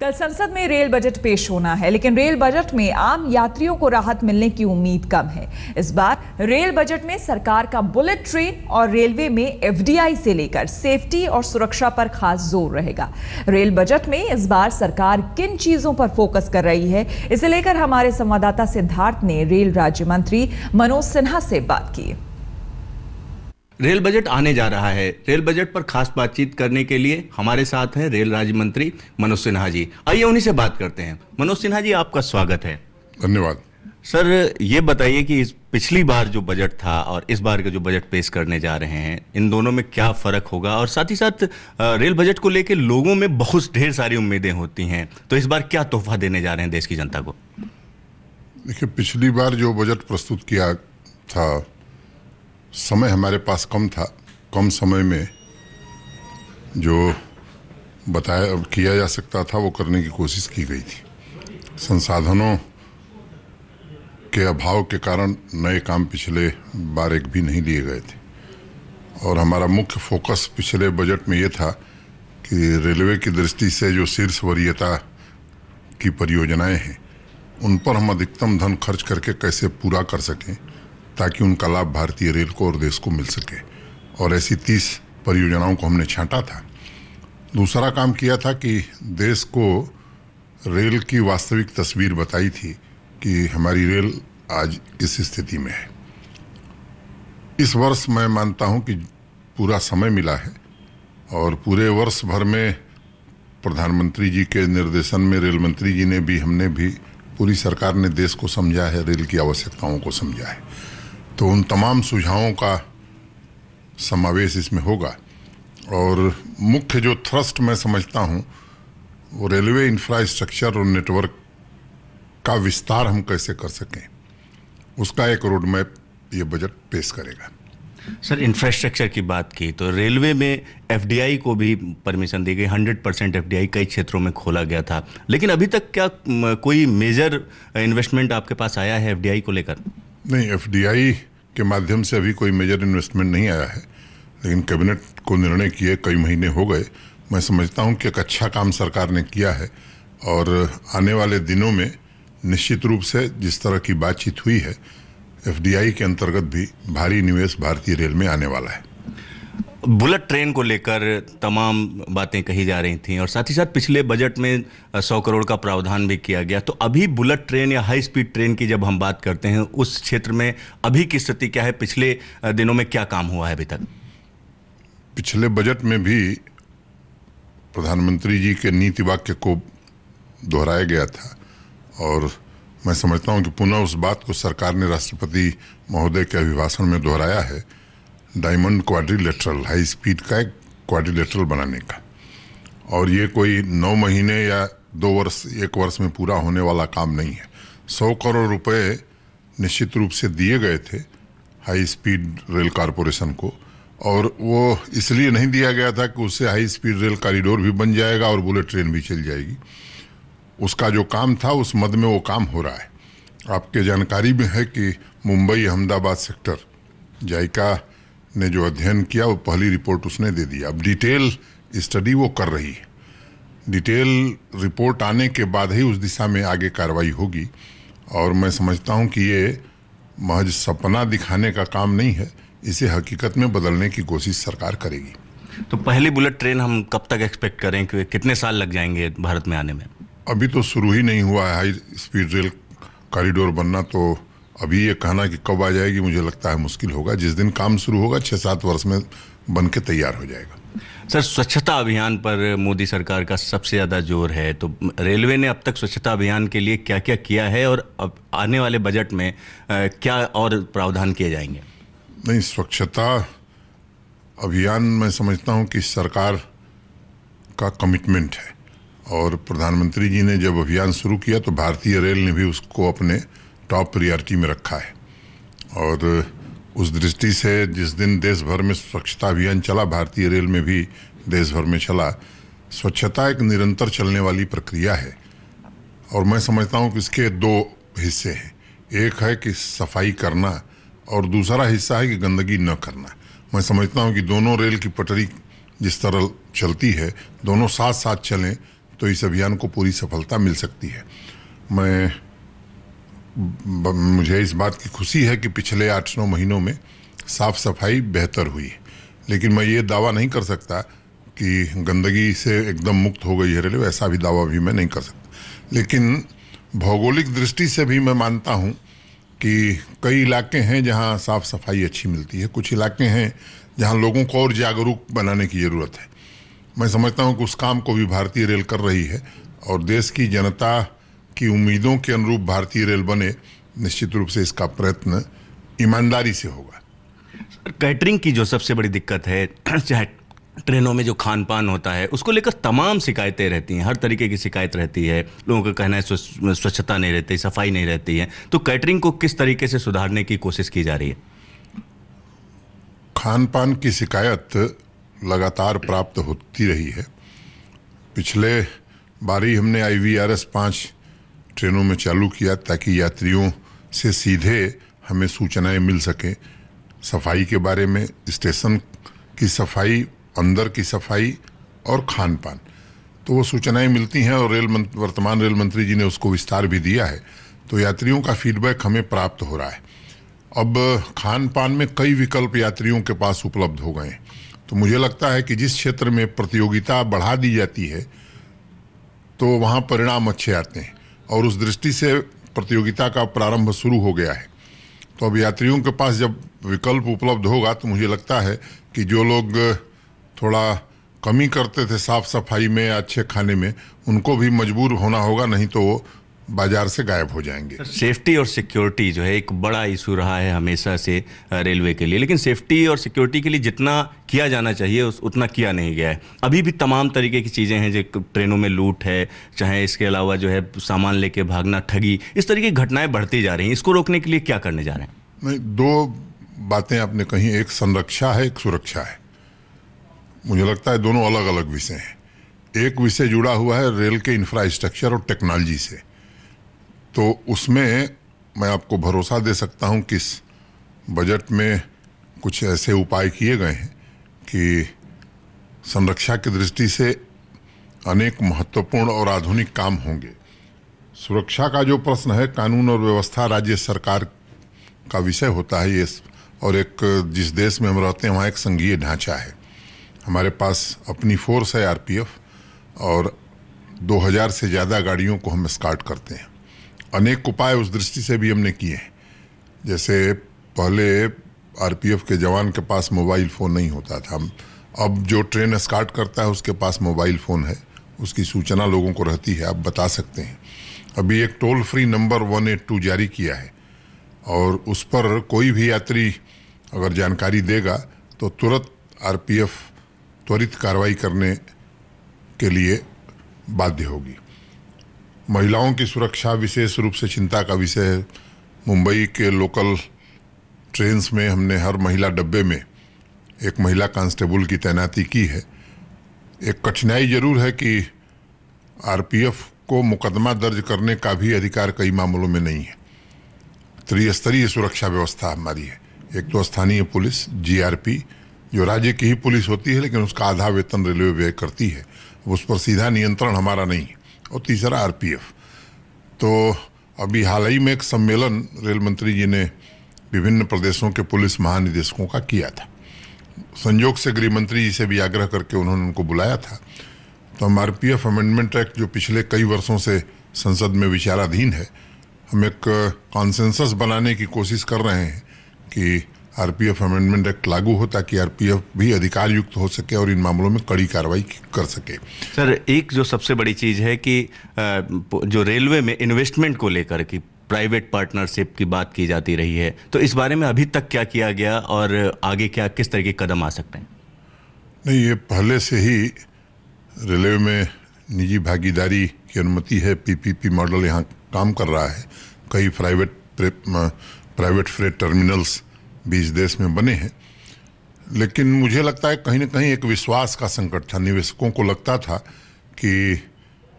कल संसद में रेल बजट पेश होना है लेकिन रेल बजट में आम यात्रियों को राहत मिलने की उम्मीद कम है इस बार रेल बजट में सरकार का बुलेट ट्रेन और रेलवे में एफडीआई से लेकर सेफ्टी और सुरक्षा पर खास जोर रहेगा रेल बजट में इस बार सरकार किन चीजों पर फोकस कर रही है इसे लेकर हमारे संवाददाता सिद्धार्थ ने रेल राज्य मंत्री मनोज सिन्हा से बात की रेल बजट आने जा रहा है रेल बजट पर खास बातचीत करने के लिए हमारे साथ हैं रेल राज्य मंत्री मनोज सिन्हा जी आइए उन्हीं से बात करते हैं मनोज सिन्हा जी आपका स्वागत है धन्यवाद सर ये बताइए कि इस पिछली बार जो बजट था और इस बार का जो बजट पेश करने जा रहे हैं इन दोनों में क्या फर्क होगा और साथ ही साथ रेल बजट को लेकर लोगों में बहुत ढेर सारी उम्मीदें होती हैं तो इस बार क्या तोहफा देने जा रहे हैं देश की जनता को देखिए पिछली बार जो बजट प्रस्तुत किया था समय हमारे पास कम था कम समय में जो बताया किया जा सकता था वो करने की कोशिश की गई थी संसाधनों के अभाव के कारण नए काम पिछले बार एक भी नहीं लिए गए थे और हमारा मुख्य फोकस पिछले बजट में ये था कि रेलवे की दृष्टि से जो शीर्ष वरीयता की परियोजनाएं हैं उन पर हम अधिकतम धन खर्च करके कैसे पूरा कर सकें ताकि उनका लाभ भारतीय रेल को और देश को मिल सके और ऐसी तीस परियोजनाओं को हमने छांटा था दूसरा काम किया था कि देश को रेल की वास्तविक तस्वीर बताई थी कि हमारी रेल आज किस स्थिति में है इस वर्ष मैं मानता हूं कि पूरा समय मिला है और पूरे वर्ष भर में प्रधानमंत्री जी के निर्देशन में रेल मंत्री जी ने भी हमने भी पूरी सरकार ने देश को समझा है रेल की आवश्यकताओं को समझा है तो उन तमाम सुझावों का समावेश इसमें होगा और मुख्य जो थ्रस्ट मैं समझता हूँ वो रेलवे इंफ्रास्ट्रक्चर और नेटवर्क का विस्तार हम कैसे कर सकें उसका एक रोड मैप ये बजट पेश करेगा सर इंफ्रास्ट्रक्चर की बात की तो रेलवे में एफडीआई को भी परमिशन दी गई 100 परसेंट एफ कई क्षेत्रों में खोला गया था लेकिन अभी तक क्या कोई मेजर इन्वेस्टमेंट आपके पास आया है एफडीआई को लेकर नहीं एफडीआई के माध्यम से अभी कोई मेजर इन्वेस्टमेंट नहीं आया है लेकिन कैबिनेट को निर्णय किए कई महीने हो गए मैं समझता हूँ कि एक अच्छा काम सरकार ने किया है और आने वाले दिनों में निश्चित रूप से जिस तरह की बातचीत हुई है एफडीआई के अंतर्गत भी भारी निवेश भारतीय रेल में आने वाला है बुलेट ट्रेन को लेकर तमाम बातें कही जा रही थी और साथ ही साथ पिछले बजट में सौ करोड़ का प्रावधान भी किया गया तो अभी बुलेट ट्रेन या हाई स्पीड ट्रेन की जब हम बात करते हैं उस क्षेत्र में अभी की स्थिति क्या है पिछले दिनों में क्या काम हुआ है अभी तक पिछले बजट में भी प्रधानमंत्री जी के नीति वाक्य को दोहराया गया था और मैं समझता हूँ कि पुनः उस बात को सरकार ने राष्ट्रपति महोदय के अभिभाषण में दोहराया है डायमंड क्वाड्रिलेटरल हाई स्पीड का एक क्वाड्रिलेटरल बनाने का और ये कोई नौ महीने या दो वर्ष एक वर्ष में पूरा होने वाला काम नहीं है सौ करोड़ रुपए निश्चित रूप से दिए गए थे हाई स्पीड रेल कारपोरेशन को और वो इसलिए नहीं दिया गया था कि उससे हाई स्पीड रेल कॉरिडोर भी बन जाएगा और बुलेट ट्रेन भी चल जाएगी उसका जो काम था उस मद में वो काम हो रहा है आपके जानकारी में है कि मुंबई अहमदाबाद सेक्टर जायका ने जो अध्ययन किया वो पहली रिपोर्ट उसने दे दी अब डिटेल स्टडी वो कर रही है डिटेल रिपोर्ट आने के बाद ही उस दिशा में आगे कार्रवाई होगी और मैं समझता हूँ कि ये महज सपना दिखाने का काम नहीं है इसे हकीकत में बदलने की कोशिश सरकार करेगी तो पहली बुलेट ट्रेन हम कब तक एक्सपेक्ट करें कि कितने साल लग जाएंगे भारत में आने में अभी तो शुरू ही नहीं हुआ है हाई स्पीड रेल कॉरिडोर बनना तो अभी ये कहना कि कब आ जाएगी मुझे लगता है मुश्किल होगा जिस दिन काम शुरू होगा छः सात वर्ष में बन के तैयार हो जाएगा सर स्वच्छता अभियान पर मोदी सरकार का सबसे ज़्यादा जोर है तो रेलवे ने अब तक स्वच्छता अभियान के लिए क्या क्या किया है और अब आने वाले बजट में क्या और प्रावधान किए जाएंगे नहीं स्वच्छता अभियान मैं समझता हूँ कि सरकार का कमिटमेंट है और प्रधानमंत्री जी ने जब अभियान शुरू किया तो भारतीय रेल ने भी उसको अपने टॉप प्रियॉरिटी में रखा है और उस दृष्टि से जिस दिन देश भर में स्वच्छता अभियान चला भारतीय रेल में भी देश भर में चला स्वच्छता एक निरंतर चलने वाली प्रक्रिया है और मैं समझता हूँ कि इसके दो हिस्से हैं एक है कि सफाई करना और दूसरा हिस्सा है कि गंदगी न करना मैं समझता हूँ कि दोनों रेल की पटरी जिस तरह चलती है दोनों साथ साथ चलें तो इस अभियान को पूरी सफलता मिल सकती है मैं मुझे इस बात की खुशी है कि पिछले आठ नौ महीनों में साफ़ सफाई बेहतर हुई है लेकिन मैं ये दावा नहीं कर सकता कि गंदगी से एकदम मुक्त हो गई है रेलवे ऐसा भी दावा भी मैं नहीं कर सकता लेकिन भौगोलिक दृष्टि से भी मैं मानता हूँ कि कई इलाके हैं जहाँ साफ़ सफाई अच्छी मिलती है कुछ इलाके हैं जहाँ लोगों को और जागरूक बनाने की ज़रूरत है मैं समझता हूँ कि उस काम को भी भारतीय रेल कर रही है और देश की जनता की उम्मीदों के अनुरूप भारतीय रेल बने निश्चित रूप से इसका प्रयत्न ईमानदारी से होगा कैटरिंग की जो सबसे बड़ी दिक्कत है चाहे ट्रेनों में जो खान पान होता है उसको लेकर तमाम शिकायतें रहती हैं हर तरीके की शिकायत रहती है लोगों का कहना है स्वच्छता नहीं रहती सफाई नहीं रहती है तो कैटरिंग को किस तरीके से सुधारने की कोशिश की जा रही है खान पान की शिकायत लगातार प्राप्त होती रही है पिछले बारी हमने आई वी आर एस पाँच ट्रेनों में चालू किया ताकि यात्रियों से सीधे हमें सूचनाएं मिल सकें सफाई के बारे में स्टेशन की सफाई अंदर की सफाई और खान पान तो वो सूचनाएं मिलती हैं और रेल मंत्र वर्तमान रेल मंत्री जी ने उसको विस्तार भी दिया है तो यात्रियों का फीडबैक हमें प्राप्त हो रहा है अब खान पान में कई विकल्प यात्रियों के पास उपलब्ध हो गए हैं तो मुझे लगता है कि जिस क्षेत्र में प्रतियोगिता बढ़ा दी जाती है तो वहाँ परिणाम अच्छे आते हैं और उस दृष्टि से प्रतियोगिता का प्रारंभ शुरू हो गया है तो अब यात्रियों के पास जब विकल्प उपलब्ध होगा तो मुझे लगता है कि जो लोग थोड़ा कमी करते थे साफ सफाई में अच्छे खाने में उनको भी मजबूर होना होगा नहीं तो वो बाजार से गायब हो जाएंगे सेफ्टी और सिक्योरिटी जो है एक बड़ा इशू रहा है हमेशा से रेलवे के लिए लेकिन सेफ्टी और सिक्योरिटी के लिए जितना किया जाना चाहिए उस उतना किया नहीं गया है अभी भी तमाम तरीके की चीज़ें हैं जो ट्रेनों में लूट है चाहे इसके अलावा जो है सामान लेके भागना ठगी इस तरीके की घटनाएं बढ़ती जा रही हैं इसको रोकने के लिए क्या करने जा रहे हैं नहीं दो बातें आपने कही एक संरक्षा है एक सुरक्षा है मुझे लगता है दोनों अलग अलग विषय हैं एक विषय जुड़ा हुआ है रेल के इंफ्रास्ट्रक्चर और टेक्नोलॉजी से तो उसमें मैं आपको भरोसा दे सकता हूं कि बजट में कुछ ऐसे उपाय किए गए हैं कि संरक्षा की दृष्टि से अनेक महत्वपूर्ण और आधुनिक काम होंगे सुरक्षा का जो प्रश्न है कानून और व्यवस्था राज्य सरकार का विषय होता है ये और एक जिस देश में हम रहते हैं वहाँ एक संघीय ढांचा है हमारे पास अपनी फोर्स है आरपीएफ और 2000 से ज़्यादा गाड़ियों को हम स्कार्ट करते हैं अनेक उपाय उस दृष्टि से भी हमने किए हैं जैसे पहले आरपीएफ के जवान के पास मोबाइल फ़ोन नहीं होता था अब जो ट्रेन स्कार्ट करता है उसके पास मोबाइल फ़ोन है उसकी सूचना लोगों को रहती है आप बता सकते हैं अभी एक toll free number one eight two जारी किया है और उस पर कोई भी यात्री अगर जानकारी देगा तो तुरंत आरपीएफ त्वरित कार्रवाई करने के लिए बाध्य होगी महिलाओं की सुरक्षा विशेष रूप से चिंता का विषय है मुंबई के लोकल ट्रेन्स में हमने हर महिला डब्बे में एक महिला कांस्टेबल की तैनाती की है एक कठिनाई ज़रूर है कि आरपीएफ को मुकदमा दर्ज करने का भी अधिकार कई मामलों में नहीं है त्रिस्तरीय सुरक्षा व्यवस्था हमारी है एक तो स्थानीय पुलिस जीआरपी जो राज्य की ही पुलिस होती है लेकिन उसका आधा वेतन रेलवे व्यय करती है उस पर सीधा नियंत्रण हमारा नहीं है और तीसरा आर तो अभी हाल ही में एक सम्मेलन रेल मंत्री जी ने विभिन्न प्रदेशों के पुलिस महानिदेशकों का किया था संयोग से गृह मंत्री जी से भी आग्रह करके उन्होंने उनको बुलाया था तो हम R P F amendment act जो पिछले कई वर्षों से संसद में विचाराधीन है हम एक कॉन्सेंसस बनाने की कोशिश कर रहे हैं कि आरपीएफ अमेंडमेंट एक्ट लागू हो ताकि आरपीएफ भी अधिकार युक्त हो सके और इन मामलों में कड़ी कार्रवाई कर सके सर एक जो सबसे बड़ी चीज़ है कि जो रेलवे में इन्वेस्टमेंट को लेकर की प्राइवेट पार्टनरशिप की बात की जाती रही है तो इस बारे में अभी तक क्या किया गया और आगे क्या किस तरह के कदम आ सकते हैं नहीं ये पहले से ही रेलवे में निजी भागीदारी की अनुमति है पीपीपी मॉडल यहाँ काम कर रहा है कई प्राइवेट प्राइवेट फ्रेट टर्मिनल्स बीस देश में बने हैं लेकिन मुझे लगता है कहीं ना कहीं एक विश्वास का संकट था निवेशकों को लगता था कि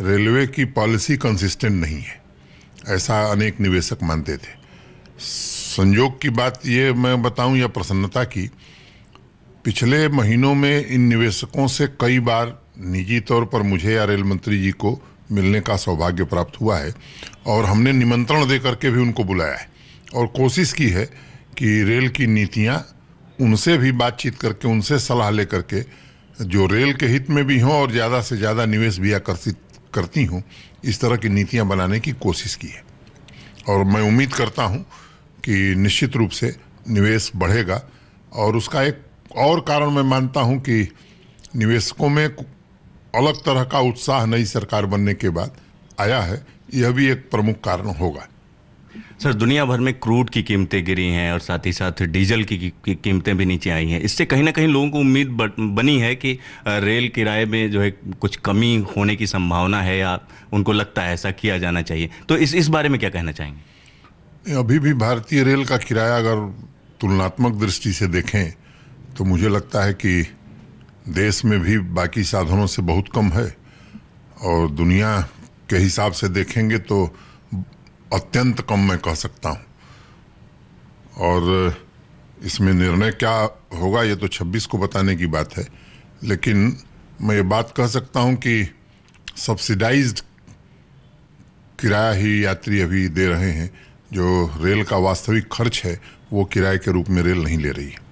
रेलवे की पॉलिसी कंसिस्टेंट नहीं है ऐसा अनेक निवेशक मानते थे संयोग की बात ये मैं बताऊं या प्रसन्नता की पिछले महीनों में इन निवेशकों से कई बार निजी तौर पर मुझे या रेल मंत्री जी को मिलने का सौभाग्य प्राप्त हुआ है और हमने निमंत्रण दे करके भी उनको बुलाया है और कोशिश की है कि रेल की नीतियाँ उनसे भी बातचीत करके उनसे सलाह ले करके जो रेल के हित में भी हों और ज़्यादा से ज़्यादा निवेश भी आकर्षित करती हूँ इस तरह की नीतियाँ बनाने की कोशिश की है और मैं उम्मीद करता हूँ कि निश्चित रूप से निवेश बढ़ेगा और उसका एक और कारण मैं मानता हूँ कि निवेशकों में अलग तरह का उत्साह नई सरकार बनने के बाद आया है यह भी एक प्रमुख कारण होगा सर दुनिया भर में क्रूड की कीमतें गिरी हैं और साथ ही साथ डीजल की, कीमतें भी नीचे आई हैं इससे कहीं ना कहीं लोगों को उम्मीद बनी है कि रेल किराए में जो है कुछ कमी होने की संभावना है या उनको लगता है ऐसा किया जाना चाहिए तो इस इस बारे में क्या कहना चाहेंगे अभी भी भारतीय रेल का किराया अगर तुलनात्मक दृष्टि से देखें तो मुझे लगता है कि देश में भी बाकी साधनों से बहुत कम है और दुनिया के हिसाब से देखेंगे तो अत्यंत कम मैं कह सकता हूँ और इसमें निर्णय क्या होगा ये तो 26 को बताने की बात है लेकिन मैं ये बात कह सकता हूँ कि सब्सिडाइज्ड किराया ही यात्री अभी दे रहे हैं जो रेल का वास्तविक खर्च है वो किराए के रूप में रेल नहीं ले रही है